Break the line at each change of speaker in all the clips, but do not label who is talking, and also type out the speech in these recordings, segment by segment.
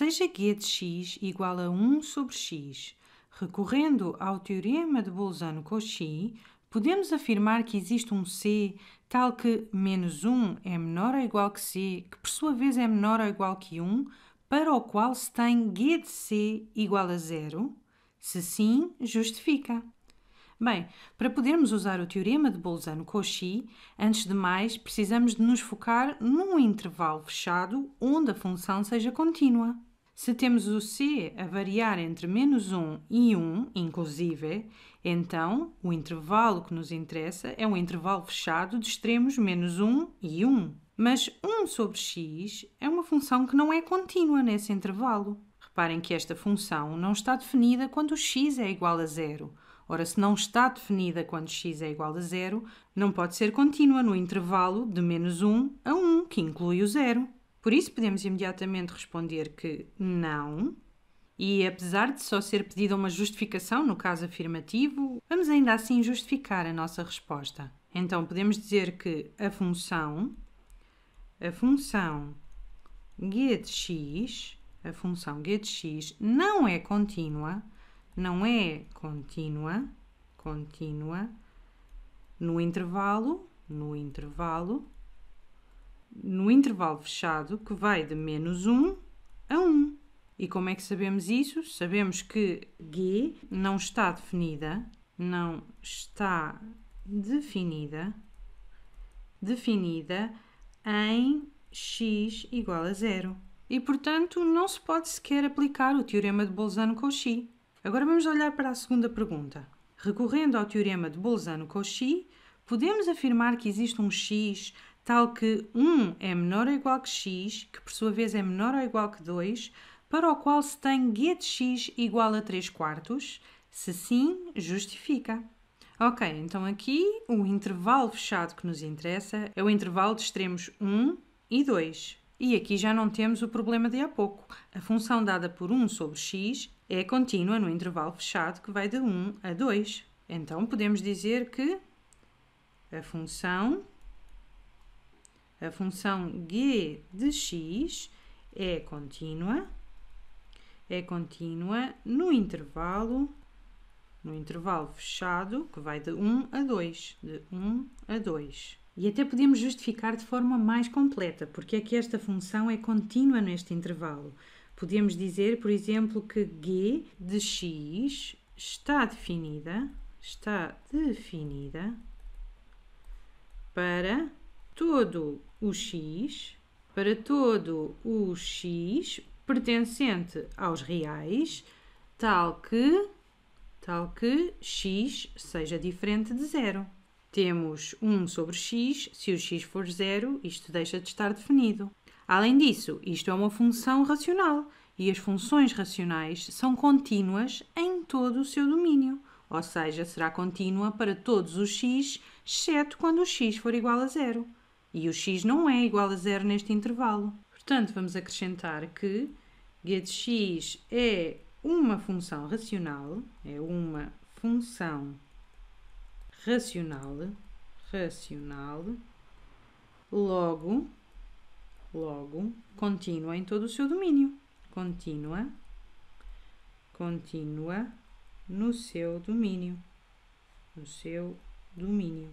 seja g de x igual a 1 sobre x. Recorrendo ao teorema de Bolzano-Cauchy, podemos afirmar que existe um c tal que menos 1 é menor ou igual que c, que por sua vez é menor ou igual que 1, para o qual se tem g de c igual a zero? Se sim, justifica. Bem, para podermos usar o teorema de Bolzano-Cauchy, antes de mais precisamos de nos focar num intervalo fechado onde a função seja contínua. Se temos o C a variar entre menos 1 e 1, inclusive, então o intervalo que nos interessa é um intervalo fechado de extremos menos 1 e 1. Mas 1 sobre x é uma função que não é contínua nesse intervalo. Reparem que esta função não está definida quando x é igual a zero. Ora, se não está definida quando x é igual a zero, não pode ser contínua no intervalo de menos 1 a 1, que inclui o zero. Por isso, podemos imediatamente responder que não, e apesar de só ser pedida uma justificação no caso afirmativo, vamos ainda assim justificar a nossa resposta. Então, podemos dizer que a função, a função x a função x não é contínua, não é contínua, contínua no intervalo, no intervalo no intervalo fechado que vai de menos 1 a 1. E como é que sabemos isso? Sabemos que G não está definida, não está definida, definida em x igual a zero. E, portanto, não se pode sequer aplicar o Teorema de Bolzano-Cauchy. Agora vamos olhar para a segunda pergunta. Recorrendo ao Teorema de Bolzano-Cauchy, podemos afirmar que existe um x tal que 1 é menor ou igual que x, que por sua vez é menor ou igual que 2, para o qual se tem g de x igual a 3 quartos? Se sim, justifica. Ok, então aqui o intervalo fechado que nos interessa é o intervalo de extremos 1 e 2. E aqui já não temos o problema de há pouco. A função dada por 1 sobre x é contínua no intervalo fechado que vai de 1 a 2. Então podemos dizer que a função a função g de x é contínua, é contínua no intervalo, no intervalo fechado, que vai de 1 a 2, de 1 a 2. E até podemos justificar de forma mais completa porque é que esta função é contínua neste intervalo. Podemos dizer, por exemplo, que g de x está definida, está definida para todo o X, para todo o X pertencente aos reais, tal que tal que x seja diferente de zero. Temos 1 sobre x, se o x for zero, isto deixa de estar definido. Além disso, isto é uma função racional e as funções racionais são contínuas em todo o seu domínio, ou seja, será contínua para todos os x, exceto quando o x for igual a zero. E o x não é igual a zero neste intervalo. Portanto, vamos acrescentar que g de x é uma função racional, é uma função racional, racional, logo, logo, contínua em todo o seu domínio. Contínua, contínua no seu domínio, no seu domínio.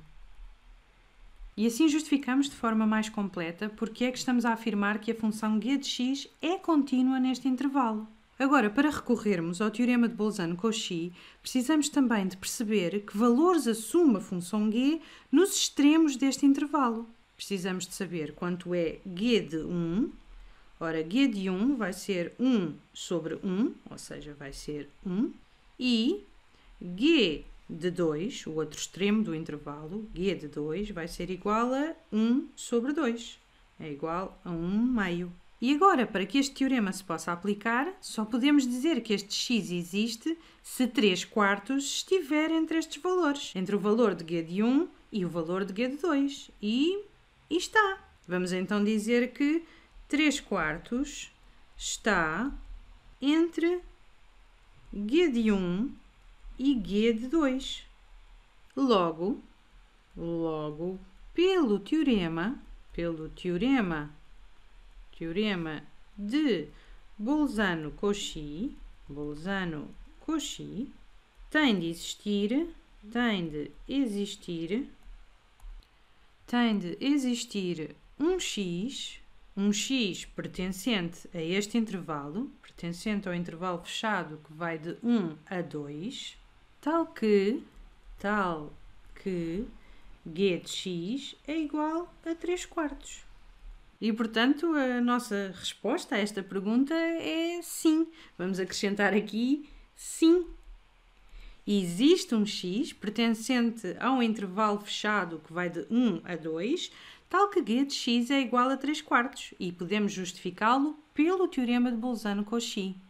E assim justificamos de forma mais completa porque é que estamos a afirmar que a função g de x é contínua neste intervalo. Agora, para recorrermos ao teorema de Bolzano-Cauchy, precisamos também de perceber que valores assume a função g nos extremos deste intervalo. Precisamos de saber quanto é g de 1. Ora, g de 1 vai ser 1 sobre 1, ou seja, vai ser 1. E g de 2, o outro extremo do intervalo, g de 2, vai ser igual a 1 sobre 2. É igual a 1 meio. E agora, para que este teorema se possa aplicar, só podemos dizer que este x existe se 3 quartos estiver entre estes valores. Entre o valor de g de 1 e o valor de g de 2. E, e está. Vamos então dizer que 3 quartos está entre g de 1 e G de 2. Logo, logo, pelo teorema, pelo teorema, teorema de Bolzano-Cauchy, Bolzano-Cauchy, tem de existir, tem de existir, tem de existir um x, um x pertencente a este intervalo, pertencente ao intervalo fechado que vai de 1 a 2, tal que, tal que g de x é igual a 3 quartos. E portanto, a nossa resposta a esta pergunta é sim. Vamos acrescentar aqui sim. Existe um x pertencente a um intervalo fechado que vai de 1 a 2, tal que g de x é igual a 3 quartos, e podemos justificá-lo pelo teorema de Bolzano-Cauchy.